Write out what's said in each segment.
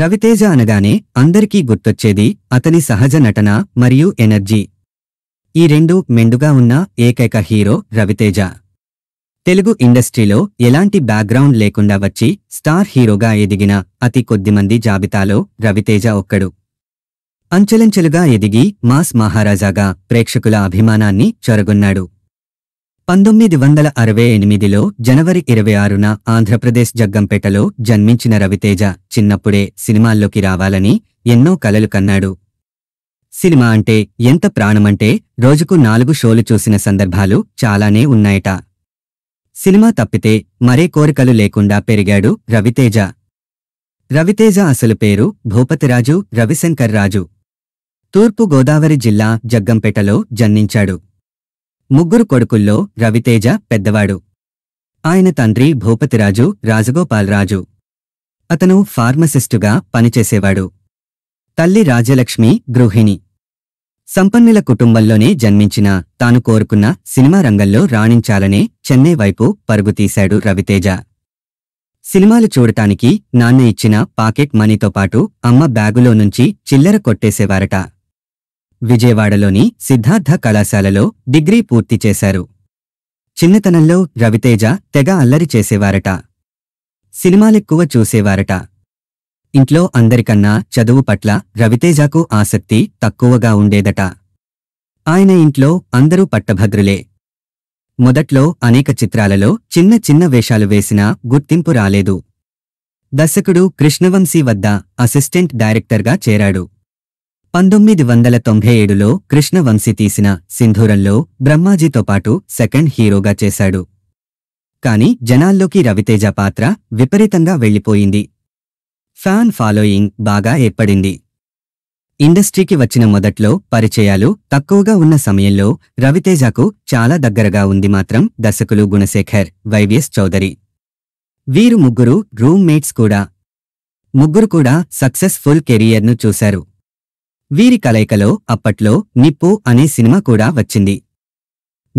రవితేజ అనగానే అందరికీ గుర్తొచ్చేది అతని సహజ నటన మరియు ఎనర్జీ ఈ రెండు మెండుగా ఉన్న ఏకైక హీరో రవితేజ తెలుగు ఇండస్ట్రీలో ఎలాంటి బ్యాక్గ్రౌండ్ లేకుండా వచ్చి స్టార్ హీరోగా ఎదిగిన అతి కొద్దిమంది జాబితాలో రవితేజ ఒక్కడు అంచెలంచెలుగా ఎదిగి మాస్ మహారాజాగా ప్రేక్షకుల అభిమానాన్ని చొరగొన్నాడు పంతొమ్మిది వందల అరవై ఎనిమిదిలో జనవరి ఇరవై ఆరున ఆంధ్రప్రదేశ్ జగ్గంపేటలో జన్మించిన రవితేజ చిన్నప్పుడే సినిమాల్లోకి రావాలని ఎన్నో కలలు కన్నాడు సినిమా అంటే ఎంత ప్రాణమంటే రోజుకు నాలుగు షోలు చూసిన సందర్భాలు చాలానే ఉన్నాయట సినిమా తప్పితే మరే కోరికలు లేకుండా పెరిగాడు రవితేజ రవితేజ అసలు పేరు భూపతిరాజు రవిశంకర్ రాజు తూర్పు గోదావరి జిల్లా జగ్గంపేటలో జన్మించాడు ముగ్గురు కొడుకుల్లో రవితేజ పెద్దవాడు ఆయన తండ్రి భూపతిరాజు రాజగోపాలరాజు అతను ఫార్మసిస్టుగా పనిచేసేవాడు తల్లి రాజలక్ష్మి గృహిణి సంపన్నుల కుటుంబంలోనే జన్మించిన తాను కోరుకున్న సినిమా రంగంలో రాణించాలనే చెన్నై వైపు పరుగుతీశాడు రవితేజ సినిమాలు చూడటానికి నాన్న ఇచ్చిన పాకెట్ మనీతో పాటు అమ్మ బ్యాగులో నుంచి చిల్లర కొట్టేసేవారట విజయవాడలోని సిద్ధార్థ కళాశాలలో డిగ్రీ పూర్తి చేశారు చిన్నతనంలో రవితేజ తెగ అల్లరి చేసేవారట సినిమాలెక్కువ చూసేవారట ఇంట్లో అందరికన్నా చదువు పట్ల రవితేజకు ఆసక్తి తక్కువగా ఉండేదట ఆయన ఇంట్లో అందరూ పట్టభద్రులే మొదట్లో అనేక చిత్రాలలో చిన్న చిన్న వేషాలు వేసినా గుర్తింపు రాలేదు దర్శకుడు కృష్ణవంశీ వద్ద అసిస్టెంట్ డైరెక్టర్గా చేరాడు పంతొమ్మిది వందల తొంభై ఏడులో కృష్ణవంశీ తీసిన సింధూరంలో బ్రహ్మాజీతో పాటు సెకండ్ హీరోగా చేశాడు కాని జనాల్లోకి రవితేజ పాత్ర విపరీతంగా వెళ్ళిపోయింది ఫ్యాన్ ఫాలోయింగ్ బాగా ఏర్పడింది ఇండస్ట్రీకి వచ్చిన మొదట్లో పరిచయాలు తక్కువగా ఉన్న సమయంలో రవితేజకు చాలా దగ్గరగా ఉంది మాత్రం దర్శకులు గుణశేఖర్ వైవిఎస్ చౌదరి వీరు ముగ్గురు రూమ్మేట్స్ కూడా ముగ్గురు కూడా సక్సెస్ఫుల్ కెరియర్ను చూశారు వీరి కలయికలో అప్పట్లో నిప్పు అనే సినిమా కూడా వచ్చింది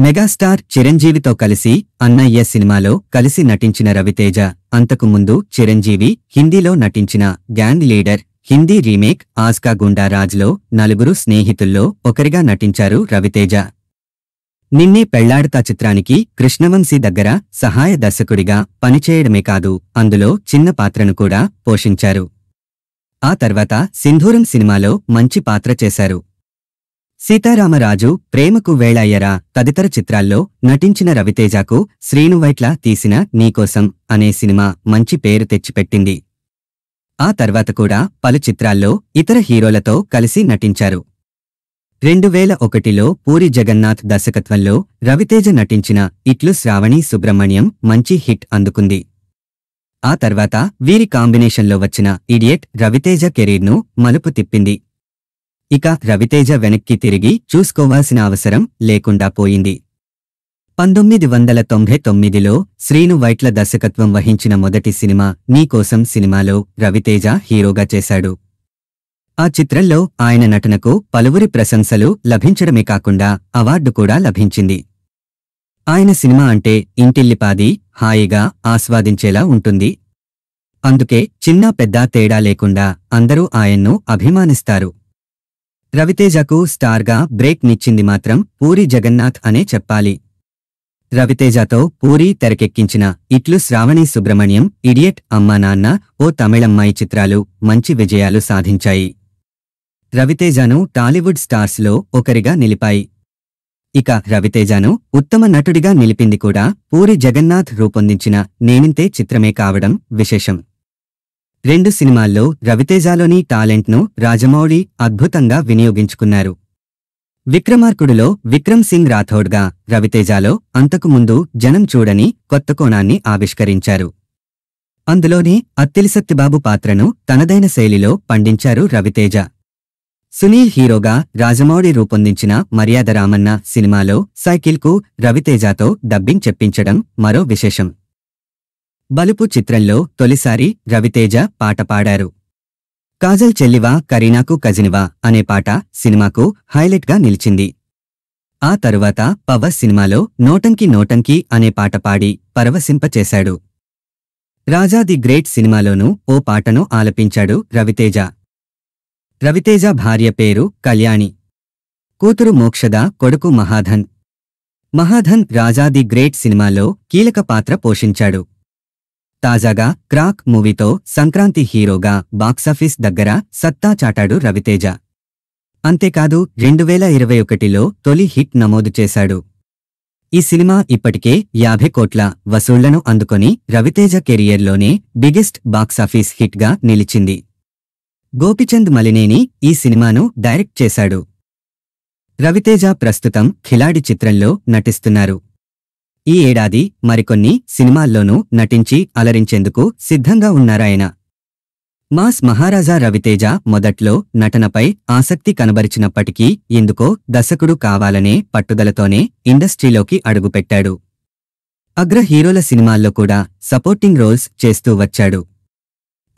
మెగాస్టార్ చిరంజీవితో కలిసి అన్నయ్య సినిమాలో కలిసి నటించిన రవితేజ అంతకుముందు చిరంజీవి హిందీలో నటించిన గ్యాంగ్ లీడర్ హిందీ రీమేక్ ఆస్కా గుండా రాజ్లో నలుగురు స్నేహితుల్లో ఒకరిగా నటించారు రవితేజ నిన్నే పెళ్లాడతా చిత్రానికి కృష్ణవంశీ దగ్గర సహాయ దర్శకుడిగా పనిచేయడమే కాదు అందులో చిన్న పాత్రను కూడా పోషించారు ఆ తర్వాత సింధూరం సినిమాలో మంచి పాత్ర చేశారు సీతారామరాజు ప్రేమకు వేళాయ్యరా తదితర చిత్రాల్లో నటించిన రవితేజకు శ్రీనువైట్ల తీసిన నీకోసం అనే సినిమా మంచి పేరు తెచ్చిపెట్టింది ఆ తర్వాత కూడా పలు చిత్రాల్లో ఇతర హీరోలతో కలిసి నటించారు రెండు వేల ఒకటిలో పూరి జగన్నాథ్ దర్శకత్వంలో రవితేజ నటించిన ఇట్లు శ్రావణి సుబ్రహ్మణ్యం మంచి హిట్ అందుకుంది ఆ తర్వాత వీరి కాంబినేషన్లో వచ్చిన ఇడియట్ రవితేజ కెరీర్ను మలుపు తిప్పింది ఇక రవితేజ వెనక్కి తిరిగి చూసుకోవాల్సిన అవసరం లేకుండా పోయింది పంతొమ్మిది వందల తొంభై తొమ్మిదిలో శ్రీను వైట్ల దర్శకత్వం వహించిన మొదటి సినిమా నీకోసం సినిమాలో రవితేజ హీరోగా చేశాడు ఆ చిత్రంలో ఆయన నటనకు పలువురి ప్రశంసలు లభించడమే కాకుండా అవార్డు కూడా లభించింది ఆయన సినిమా అంటే ఇంటిల్లిపాది హాయిగా ఆస్వాదించేలా ఉంటుంది అందుకే చిన్న పెద్ద తేడా లేకుండా అందరూ ఆయన్ను అభిమానిస్తారు రవితేజకు స్టార్గా బ్రేక్ నిచ్చింది మాత్రం పూరి జగన్నాథ్ అనే చెప్పాలి రవితేజతో పూరి తెరకెక్కించిన ఇట్లు శ్రావణి సుబ్రహ్మణ్యం ఇడియట్ అమ్మా నాన్న ఓ తమిళమ్మాయి చిత్రాలు మంచి విజయాలు సాధించాయి రవితేజను టాలీవుడ్ స్టార్స్లో ఒకరిగా నిలిపాయి ఇక రవితేజను ఉత్తమ నటుడిగా నిలిపింది కూడా పూరి జగన్నాథ్ రూపొందించిన నేనింతే చిత్రమే కావడం విశేషం రెండు సినిమాల్లో రవితేజలోని టాలెంట్ను రాజమౌళి అద్భుతంగా వినియోగించుకున్నారు విక్రమార్కుడులో విక్రమ్ సింగ్ రాథోడ్గా రవితేజలో అంతకుముందు జనం చూడని కొత్త కోణాన్ని ఆవిష్కరించారు అందులోనే అత్తిలిసత్తిబాబు పాత్రను తనదైన శైలిలో పండించారు రవితేజ సునీల్ హీరోగా రాజమౌళి రూపొందించిన మర్యాద రామన్న సినిమాలో సైకిల్కు రవితేజతో డబ్బింగ్ చెప్పించడం మరో విశేషం బలుపు చిత్రంలో తొలిసారి రవితేజ పాట పాడారు కాజల్ చెల్లివా కరీనాకు కజినివా అనే పాట సినిమాకు హైలైట్గా నిలిచింది ఆ తరువాత పవర్ సినిమాలో నోటంకి నోటంకి అనే పాట పాడి పరవశింపచేశాడు రాజా ది గ్రేట్ సినిమాలోనూ ఓ పాటను ఆలపించాడు రవితేజ రవితేజ భార్య పేరు కళ్యాణి కూతురు మోక్షద కొడుకు మహాధన్ మహాధన్ రాజా ది గ్రేట్ సినిమాలో కీలక పాత్ర పోషించాడు తాజాగా క్రాక్ మూవీతో సంక్రాంతి హీరోగా బాక్సాఫీస్ దగ్గర సత్తా చాటాడు రవితేజ అంతేకాదు రెండువేల ఇరవై ఒకటిలో తొలి హిట్ నమోదు చేశాడు ఈ సినిమా ఇప్పటికే యాభై కోట్ల వసూళ్లను అందుకొని రవితేజ కెరియర్లోనే బిగ్గెస్ట్ బాక్సాఫీస్ హిట్గా నిలిచింది గోపిచంద్ మలినేని ఈ సినిమాను డైరెక్ట్ చేశాడు రవితేజ ప్రస్తుతం ఖిలాడి చిత్రంలో నటిస్తున్నారు ఈ ఏడాది మరికొన్ని సినిమాల్లోనూ నటించి అలరించేందుకు సిద్ధంగా ఉన్నారాయన మాస్ మహారాజా రవితేజ మొదట్లో నటనపై ఆసక్తి కనబరిచినప్పటికీ ఎందుకో దశకుడు కావాలనే పట్టుదలతోనే ఇండస్ట్రీలోకి అడుగుపెట్టాడు అగ్ర హీరోల సినిమాల్లో కూడా సపోర్టింగ్ రోల్స్ చేస్తూ వచ్చాడు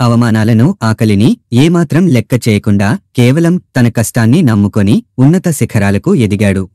అవమానాలను ఆకలిని ఏమాత్రం లెక్క చేయకుండా కేవలం తన కష్టాన్ని నమ్ముకొని ఉన్నత శిఖరాలకు ఎదిగాడు